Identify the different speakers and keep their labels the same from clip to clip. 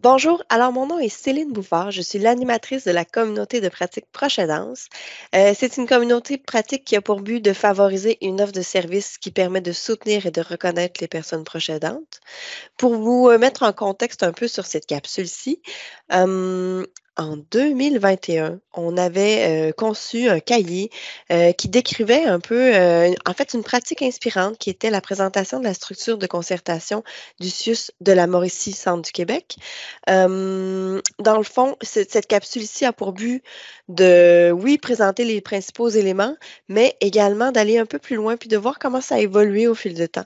Speaker 1: Bonjour, alors mon nom est Céline Bouffard, je suis l'animatrice de la communauté de pratique Proche Danse. Euh, c'est une communauté pratique qui a pour but de favoriser une offre de service qui permet de soutenir et de reconnaître les personnes proches aidantes. Pour vous euh, mettre en contexte un peu sur cette capsule-ci, euh, en 2021, on avait euh, conçu un cahier euh, qui décrivait un peu, euh, en fait, une pratique inspirante qui était la présentation de la structure de concertation du SUS de la Mauricie Centre du Québec. Hum, dans le fond, cette capsule ici a pour but de, oui, présenter les principaux éléments, mais également d'aller un peu plus loin puis de voir comment ça a évolué au fil du temps.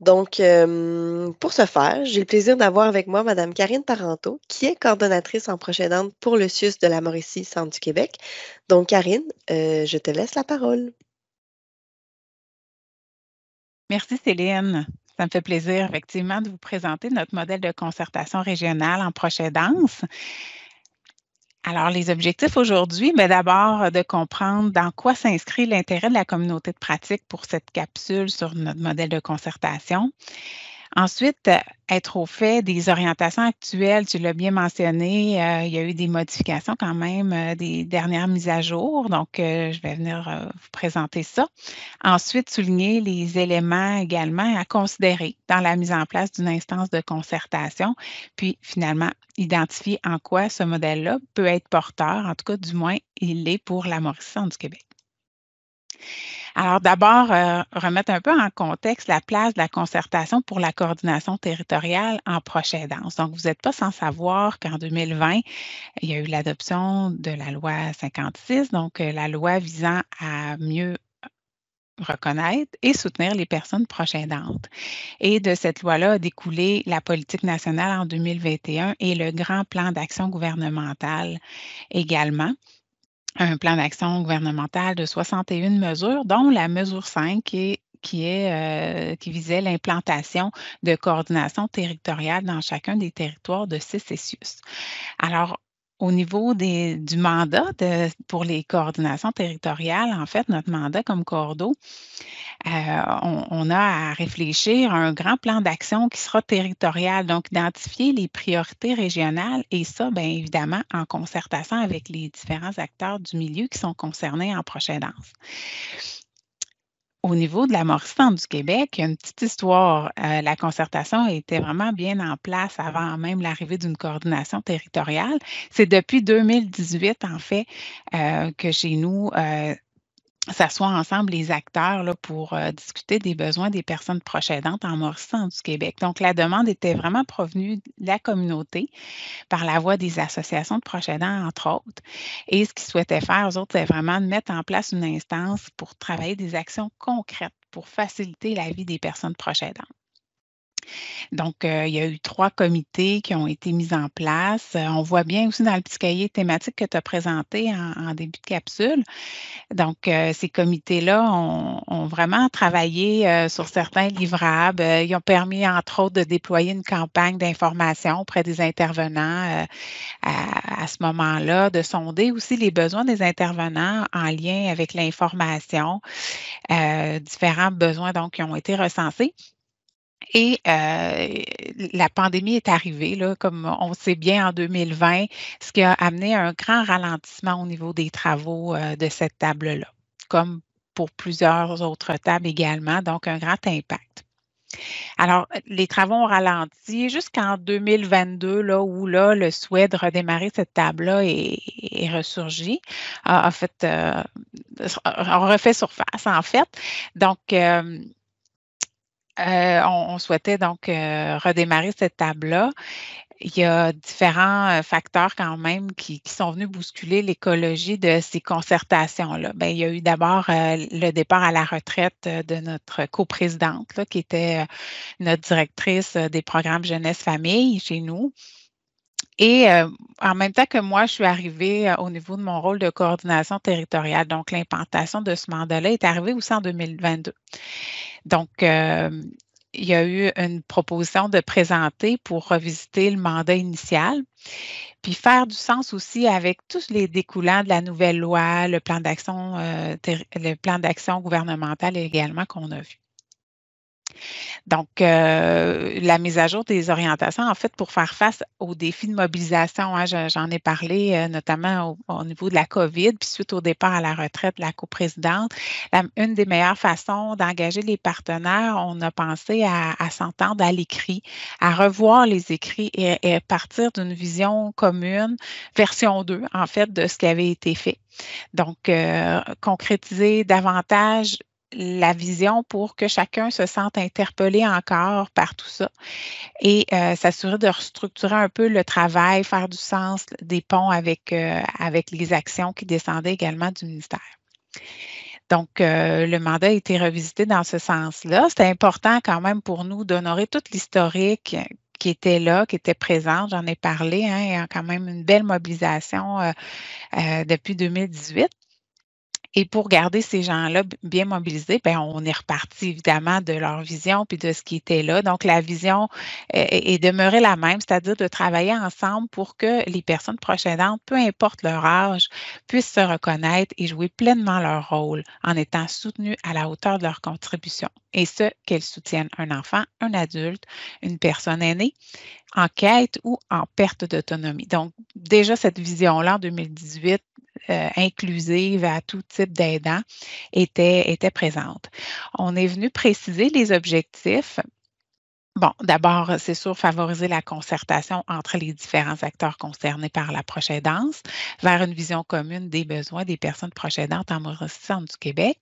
Speaker 1: Donc, euh, pour ce faire, j'ai le plaisir d'avoir avec moi Mme Karine Taranto, qui est coordonnatrice en procédance pour le SUS de la Mauricie Centre du Québec. Donc, Karine, euh, je te laisse la parole.
Speaker 2: Merci, Céline. Ça me fait plaisir, effectivement, de vous présenter notre modèle de concertation régionale en procédance. Alors, les objectifs aujourd'hui, mais ben, d'abord euh, de comprendre dans quoi s'inscrit l'intérêt de la communauté de pratique pour cette capsule sur notre modèle de concertation. Ensuite, être au fait des orientations actuelles, tu l'as bien mentionné, euh, il y a eu des modifications quand même euh, des dernières mises à jour, donc euh, je vais venir vous présenter ça. Ensuite, souligner les éléments également à considérer dans la mise en place d'une instance de concertation, puis finalement, identifier en quoi ce modèle-là peut être porteur, en tout cas du moins, il l'est pour la Mauricie du Québec. Alors d'abord, euh, remettre un peu en contexte la place de la concertation pour la coordination territoriale en prochaine danse. Donc, vous n'êtes pas sans savoir qu'en 2020, il y a eu l'adoption de la loi 56, donc euh, la loi visant à mieux reconnaître et soutenir les personnes proches Et de cette loi-là a découlé la politique nationale en 2021 et le grand plan d'action gouvernementale également un plan d'action gouvernemental de 61 mesures, dont la mesure 5 qui qui, est, euh, visait l'implantation de coordination territoriale dans chacun des territoires de CCSUS. Alors, au niveau du mandat pour les coordinations territoriales, en fait, notre mandat comme cordeau, on, on, a à réfléchir à un grand plan d'action qui sera territorial, donc identifier les priorités régionales et ça, bien évidemment, en concertation avec les différents acteurs du milieu qui sont concernés en prochaine danse. Au niveau de la du Québec, il y a une petite histoire. Euh, la concertation était vraiment bien en place avant même l'arrivée d'une coordination territoriale. C'est depuis 2018, en fait, euh, que chez nous, euh, s'asseoir ensemble les acteurs pour euh, discuter des besoins des personnes proches aidantes en mauricie du Québec. Donc, la demande était vraiment provenue de la communauté par la voie des associations de proches aidants, entre autres. Et ce qu'ils souhaitaient faire, eux autres, c'est vraiment de mettre en place une instance pour travailler des actions concrètes pour faciliter la vie des personnes proches aidantes. Donc, euh, il y a eu trois comités qui ont été mis en place. Euh, on voit bien aussi dans le petit cahier thématique que tu as présenté en, début de capsule. Donc, euh, ces comités-là ont, vraiment travaillé sur certains livrables. Ils ont permis, entre autres, de déployer une campagne d'information auprès des intervenants à, à, ce moment-là, de sonder aussi les besoins des intervenants en lien avec l'information, différents besoins donc qui ont été recensés. Et euh, la pandémie est arrivée, là, comme on sait bien en 2020, ce qui a amené un grand ralentissement au niveau des travaux euh, de cette table-là, comme pour plusieurs autres tables également, donc un grand impact. Alors, les travaux ont ralenti jusqu'en 2022, là où là, le souhait de redémarrer cette table-là est, ressurgi, a, fait, on euh, refait surface, en fait. Donc, euh, on, souhaitait donc euh, redémarrer cette table-là. Il y a différents euh, facteurs quand même qui, sont venus bousculer l'écologie de ces concertations-là. Bien, il y a eu d'abord le départ à la retraite de notre coprésidente, qui était notre directrice des programmes jeunesse-famille chez nous. Et en même temps que moi, je suis arrivée au niveau de mon rôle de coordination territoriale. Donc, l'implantation de ce mandat-là est arrivée aussi en 2022. Donc, euh, il y a eu une proposition de présenter pour revisiter le mandat initial, puis faire du sens aussi avec tous les découlants de la nouvelle loi, le plan d'action, euh, le plan d'action gouvernemental également qu'on a vu. Donc, euh, la mise à jour des orientations, en fait, pour faire face aux défis de mobilisation, hein, j'en ai parlé euh, notamment au, niveau de la COVID, puis suite au départ à la retraite de la co-présidente, une des meilleures façons d'engager les partenaires, on a pensé à, s'entendre à l'écrit, à revoir les écrits et, partir d'une vision commune, version 2, en fait, de ce qui avait été fait. Donc, euh, concrétiser davantage la vision pour que chacun se sente interpellé encore par tout ça et euh, s'assurer de restructurer un peu le travail, faire du sens des ponts avec, euh, avec les actions qui descendaient également du ministère. Donc, euh, le mandat a été revisité dans ce sens-là. C'était important quand même pour nous d'honorer toute l'historique qui était là, qui était présente. J'en ai parlé. Hein, il y a quand même une belle mobilisation depuis 2018. Et pour garder ces gens-là bien mobilisés, bien, on est reparti évidemment de leur vision puis de ce qui était là. Donc, la vision euh, est, demeurée la même, c'est-à-dire de travailler ensemble pour que les personnes proches peu importe leur âge, puissent se reconnaître et jouer pleinement leur rôle en étant soutenues à la hauteur de leur contribution. Et ce, qu'elles soutiennent un enfant, un adulte, une personne aînée, en quête ou en perte d'autonomie. Donc, déjà, cette vision-là en 2018 euh, inclusive à tout type d'aidant était, était présente. On est venu préciser les objectifs Bon, d'abord, c'est sûr, favoriser la concertation entre les différents acteurs concernés par la proche danse, vers une vision commune des besoins des personnes proches en mauricie du Québec.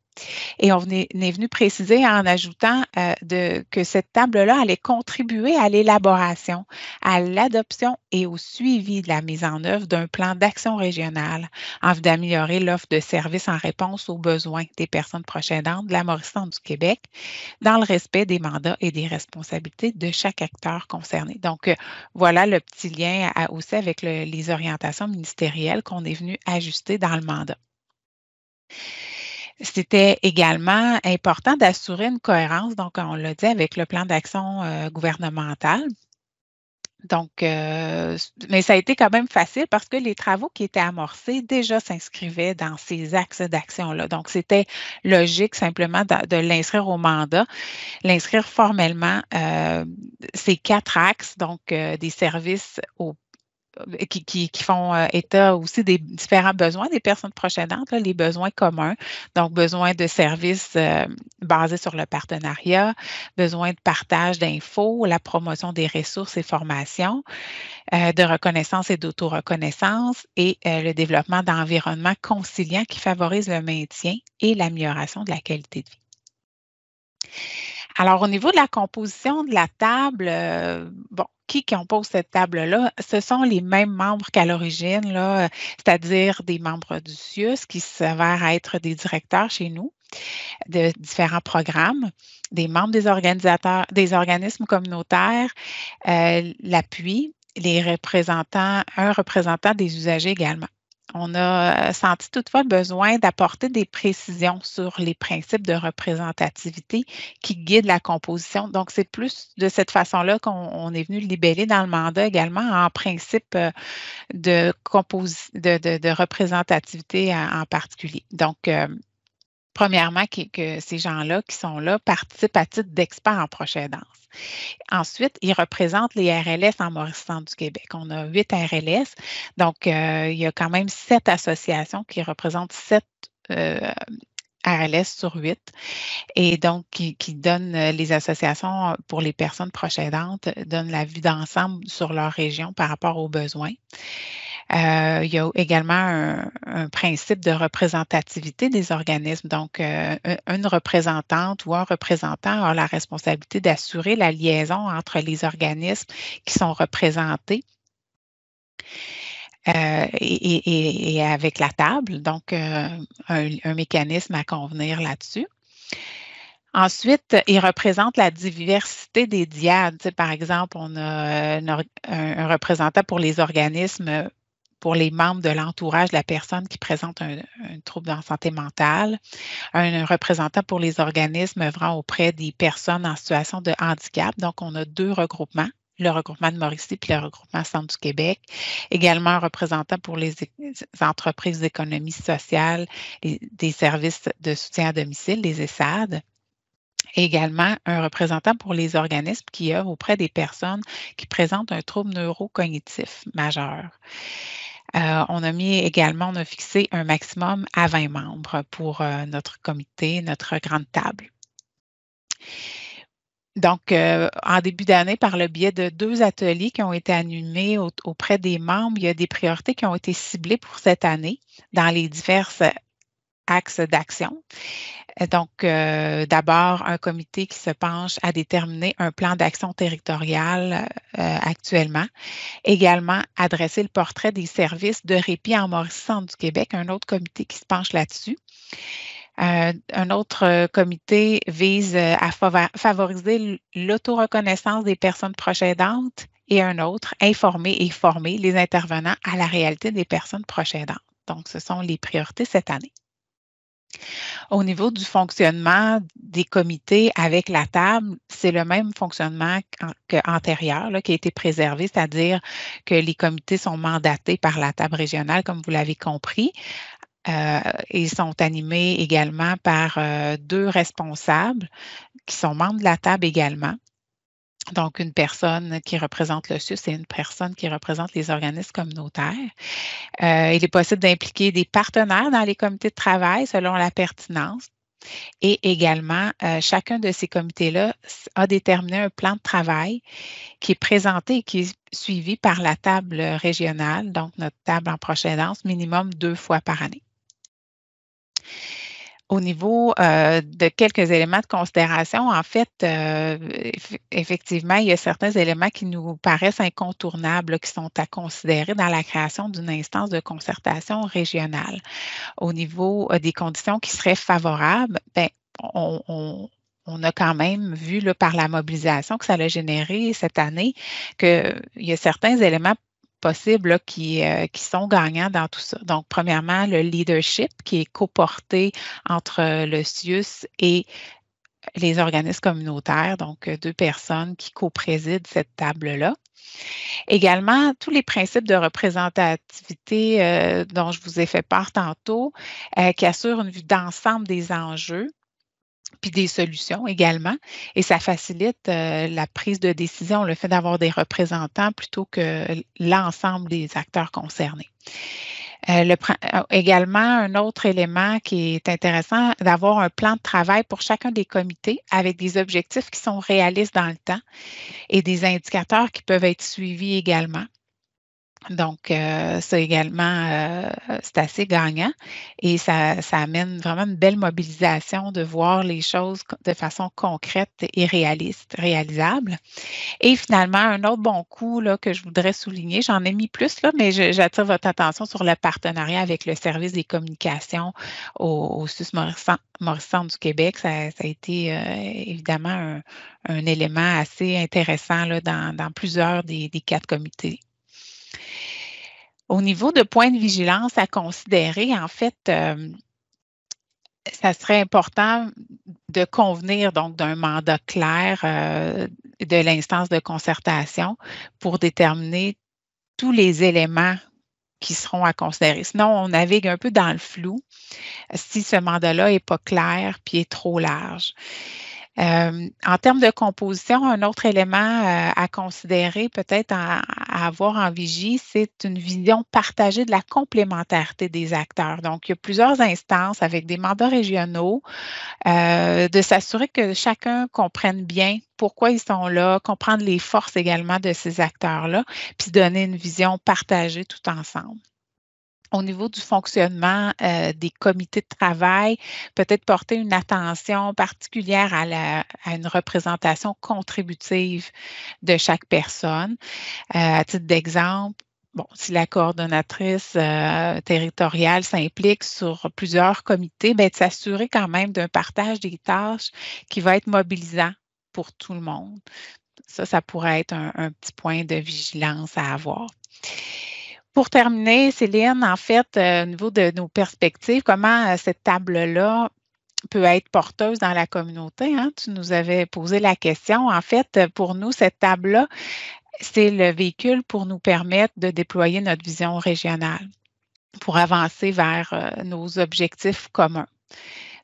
Speaker 2: Et on est, venu préciser en ajoutant euh, que cette table-là allait contribuer à l'élaboration, à l'adoption et au suivi de la mise en œuvre d'un plan d'action régional en vue d'améliorer l'offre de services en réponse aux besoins des personnes prochaines de la Mauricie du Québec dans le respect des mandats et des responsabilités de chaque acteur concerné. Donc, euh, voilà le petit lien euh, aussi avec les orientations ministérielles qu'on est venu ajuster dans le mandat. C'était également important d'assurer une cohérence, donc on l'a dit, avec le plan d'action euh, gouvernemental. Donc, euh, mais ça a été quand même facile parce que les travaux qui étaient amorcés déjà s'inscrivaient dans ces axes d'action-là. Donc, c'était logique simplement de, l'inscrire au mandat, l'inscrire formellement euh, ces quatre axes, donc des services au qui, font euh, état aussi des différents besoins des personnes prochaines les besoins communs, donc besoin de services euh, basés sur le partenariat, besoin de partage d'infos, la promotion des ressources et formations, euh, de reconnaissance et d'autoreconnaissance et le développement d'environnements conciliants qui favorisent le maintien et l'amélioration de la qualité de vie. Alors, au niveau de la composition de la table, bon, qui compose cette table-là, ce sont les mêmes membres qu'à l'origine, euh, c'est-à-dire des membres du CIUS qui s'avèrent être des directeurs chez nous de différents programmes, des membres des organisateurs, des organismes communautaires, euh, l'appui, les représentants, un représentant des usagers également on a euh, senti toutefois le besoin d'apporter des précisions sur les principes de représentativité qui guident la composition. Donc, c'est plus de cette façon-là qu'on est venu libeller dans le mandat également en principe euh, de, de, de représentativité euh, en particulier. Donc, premièrement, que, ces gens-là qui sont là participent à titre d'experts en prochaine Ensuite, ils représentent les RLS en Maurice-Centre du Québec. On a huit RLS, donc euh, il y a quand même sept associations qui représentent sept euh, RLS sur huit, et donc qui, donnent euh, les associations pour les personnes proche-aidantes, donnent la vue d'ensemble sur leur région par rapport aux besoins. Euh, il y a également un, principe de représentativité des organismes. Donc, euh, une représentante ou un représentant a la responsabilité d'assurer la liaison entre les organismes qui sont représentés. Euh, et, avec la table, donc un, mécanisme à convenir là-dessus. Ensuite, il représente la diversité des diades. par exemple, on a un, représentant pour les organismes pour les membres de l'entourage de la personne qui présente un, trouble en santé mentale. Un, représentant pour les organismes œuvrant auprès des personnes en situation de handicap. Donc, on a deux regroupements le regroupement de Mauricie puis le regroupement Centre du Québec. Également un représentant pour les entreprises d'économie sociale, et des services de soutien à domicile, les ESAD également un représentant pour les organismes qui œuvrent auprès des personnes qui présentent un trouble neurocognitif majeur. Euh, on a mis également, on a fixé un maximum à 20 membres pour euh, notre comité, notre grande table. Donc, euh, en début d'année, par le biais de deux ateliers qui ont été animés auprès des membres, il y a des priorités qui ont été ciblées pour cette année dans les divers axes d'action. Euh, donc, euh, d'abord, un comité qui se penche à déterminer un plan d'action territorial euh, actuellement. Également, adresser le portrait des services de répit en Mauricie-Centre du Québec, un autre comité qui se penche là-dessus. un autre comité vise à favoriser l'autoreconnaissance des personnes proches aidantes et un autre, informer et former les intervenants à la réalité des personnes proches aidantes. Donc, ce sont les priorités cette année. Au niveau du fonctionnement des comités avec la table, c'est le même fonctionnement qu'antérieur qui a été préservé, c'est-à-dire que les comités sont mandatés par la table régionale, comme vous l'avez compris. Euh, et sont animés également par euh, deux responsables qui sont membres de la table également. Donc, une personne qui représente le SUS et une personne qui représente les organismes communautaires. Euh, il est possible d'impliquer des partenaires dans les comités de travail selon la pertinence. Et également, euh, chacun de ces comités-là a déterminé un plan de travail qui est présenté et qui est suivi par la table régionale, donc notre table en prochaine minimum deux fois par année au niveau euh, de quelques éléments de considération, en fait, euh, effectivement, il y a certains éléments qui nous paraissent incontournables, qui sont à considérer dans la création d'une instance de concertation régionale. Au niveau euh, des conditions qui seraient favorables, bien, on, a quand même vu par la mobilisation que ça a généré cette année qu'il y a certains éléments possibles euh, qui, sont gagnants dans tout ça. Donc, premièrement, le leadership qui est coporté entre euh, le CIUS et les organismes communautaires, donc euh, deux personnes qui co-président cette table-là. Également, tous les principes de représentativité dont je vous ai fait part tantôt, qui assurent une vue d'ensemble des enjeux, puis des solutions également. Et ça facilite euh, la prise de décision, le fait d'avoir des représentants plutôt que l'ensemble des acteurs concernés. Euh, euh, également, un autre élément qui est intéressant, d'avoir un plan de travail pour chacun des comités avec des objectifs qui sont réalistes dans le temps et des indicateurs qui peuvent être suivis également. Donc, euh, c'est également, euh, c'est assez gagnant et ça, ça, amène vraiment une belle mobilisation de voir les choses de façon concrète et réaliste, réalisable. Et finalement, un autre bon coup là, que je voudrais souligner, j'en ai mis plus, là, mais j'attire votre attention sur le partenariat avec le service des communications au, au SUS du Québec. Ça, a été euh, évidemment un, élément assez intéressant là, dans, plusieurs des quatre comités au niveau de points de vigilance à considérer, en fait, euh, ça serait important de convenir donc d'un mandat clair euh, de l'instance de concertation pour déterminer tous les éléments qui seront à considérer. Sinon, on navigue un peu dans le flou si ce mandat-là n'est pas clair puis est trop large. Euh, en termes de composition, un autre élément euh, à considérer, peut-être à, avoir en vigie, c'est une vision partagée de la complémentarité des acteurs. Donc, il y a plusieurs instances avec des mandats régionaux, euh, de s'assurer que chacun comprenne bien pourquoi ils sont là, comprendre les forces également de ces acteurs-là, puis donner une vision partagée tout ensemble au niveau du fonctionnement euh, des comités de travail, peut-être porter une attention particulière à, la, une représentation contributive de chaque personne. Euh, à titre d'exemple, Bon, si la coordonnatrice euh, territoriale s'implique sur plusieurs comités, bien, de s'assurer quand même d'un partage des tâches qui va être mobilisant pour tout le monde. Ça, ça pourrait être un petit point de vigilance à avoir. Pour terminer, Céline, en fait, euh, au niveau de nos perspectives, comment euh, cette table-là peut être porteuse dans la communauté? Hein? Tu nous avais posé la question. En fait, euh, pour nous, cette table-là, c'est le véhicule pour nous permettre de déployer notre vision régionale, pour avancer vers nos objectifs communs.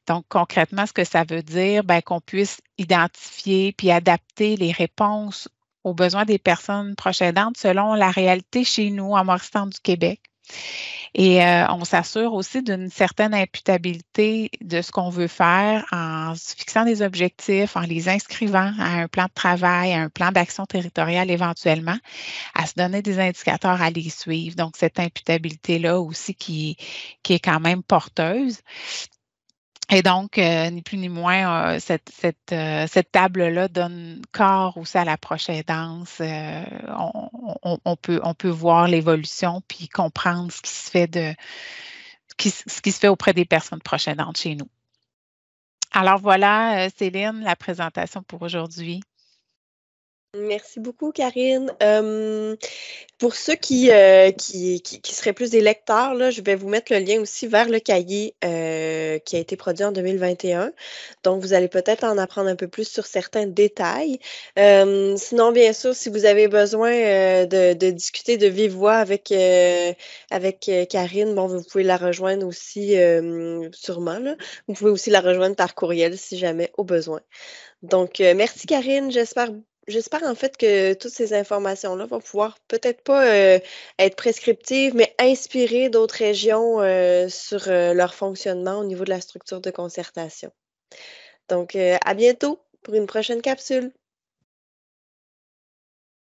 Speaker 2: Donc, concrètement, ce que ça veut dire, ben, qu'on puisse identifier puis adapter les réponses aux besoins des personnes proches selon la réalité chez nous en Morissant du Québec. Et euh, on s'assure aussi d'une certaine imputabilité de ce qu'on veut faire en fixant des objectifs, en les inscrivant à un plan de travail, à un plan d'action territoriale éventuellement, à se donner des indicateurs à les suivre. Donc, cette imputabilité-là aussi qui, qui est quand même porteuse. Et donc, euh, ni plus ni moins, euh, euh, cette, table-là donne corps aussi à la prochaine On, on, peut, on peut voir l'évolution puis comprendre ce qui se fait de ce qui se fait auprès des personnes prochaines chez nous. Alors voilà, Céline, la présentation pour aujourd'hui.
Speaker 1: Merci beaucoup, Karine. Euh, pour ceux euh, qui, qui, qui, seraient plus des lecteurs, là, je vais vous mettre le lien aussi vers le cahier euh, qui a été produit en 2021. Donc, vous allez peut-être en apprendre un peu plus sur certains détails. sinon, bien sûr, si vous avez besoin de, discuter de vive voix avec, avec Karine, bon, vous pouvez la rejoindre aussi sûrement. Vous pouvez aussi la rejoindre par courriel si jamais au besoin. Donc, merci Karine. J'espère j'espère en fait que toutes ces informations-là vont pouvoir peut-être pas euh, être prescriptives, mais inspirer d'autres régions euh, sur euh, leur fonctionnement au niveau de la structure de concertation. Donc, à bientôt pour une prochaine capsule.